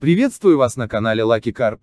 Приветствую вас на канале Lucky Carp.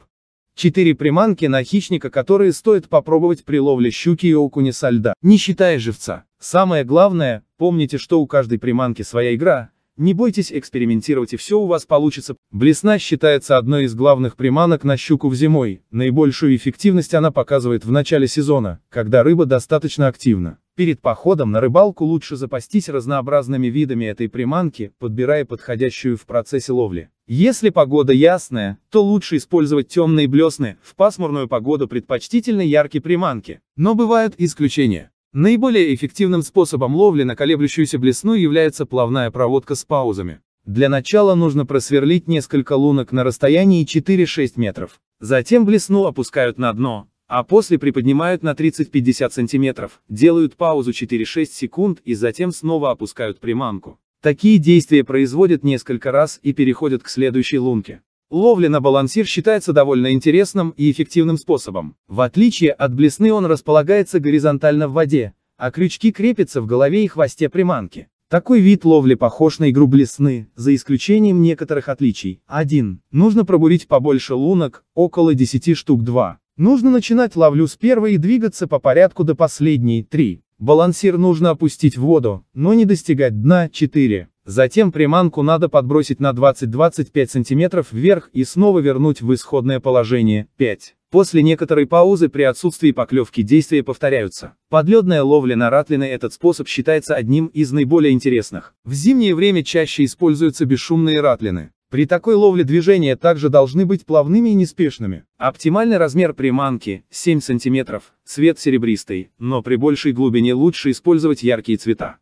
Четыре приманки на хищника, которые стоит попробовать при ловле щуки и окуня со льда, не считая живца. Самое главное, помните, что у каждой приманки своя игра, не бойтесь экспериментировать и все у вас получится. Блесна считается одной из главных приманок на щуку в зимой, наибольшую эффективность она показывает в начале сезона, когда рыба достаточно активна. Перед походом на рыбалку лучше запастись разнообразными видами этой приманки, подбирая подходящую в процессе ловли. Если погода ясная, то лучше использовать темные блесны, в пасмурную погоду предпочтительно яркие приманки. Но бывают исключения. Наиболее эффективным способом ловли на колеблющуюся блесну является плавная проводка с паузами. Для начала нужно просверлить несколько лунок на расстоянии 4-6 метров. Затем блесну опускают на дно, а после приподнимают на 30-50 сантиметров, делают паузу 4-6 секунд и затем снова опускают приманку. Такие действия производят несколько раз и переходят к следующей лунке. Ловля на балансир считается довольно интересным и эффективным способом. В отличие от блесны он располагается горизонтально в воде, а крючки крепятся в голове и хвосте приманки. Такой вид ловли похож на игру блесны, за исключением некоторых отличий. 1. Нужно пробурить побольше лунок, около 10 штук 2. Нужно начинать ловлю с первой и двигаться по порядку до последней 3. Балансир нужно опустить в воду, но не достигать дна, 4. Затем приманку надо подбросить на 20-25 см вверх и снова вернуть в исходное положение, 5. После некоторой паузы при отсутствии поклевки действия повторяются. Подледная ловля на ратлины этот способ считается одним из наиболее интересных. В зимнее время чаще используются бесшумные ратлины. При такой ловле движения также должны быть плавными и неспешными. Оптимальный размер приманки – 7 см, цвет серебристый, но при большей глубине лучше использовать яркие цвета.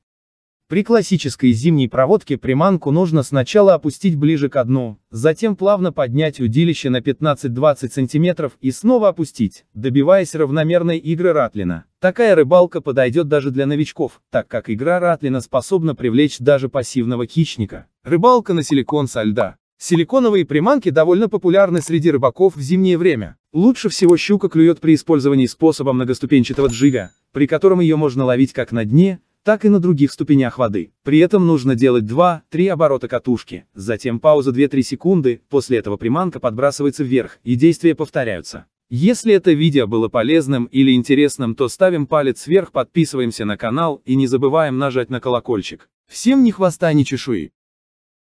При классической зимней проводке приманку нужно сначала опустить ближе к дну, затем плавно поднять удилище на 15-20 см и снова опустить, добиваясь равномерной игры ратлина. Такая рыбалка подойдет даже для новичков, так как игра ратлина способна привлечь даже пассивного хищника. Рыбалка на силикон со льда. Силиконовые приманки довольно популярны среди рыбаков в зимнее время. Лучше всего щука клюет при использовании способа многоступенчатого джига, при котором ее можно ловить как на дне, так и на других ступенях воды. При этом нужно делать 2-3 оборота катушки, затем пауза 2-3 секунды, после этого приманка подбрасывается вверх, и действия повторяются. Если это видео было полезным или интересным, то ставим палец вверх, подписываемся на канал и не забываем нажать на колокольчик. Всем ни хвоста, ни чешуи.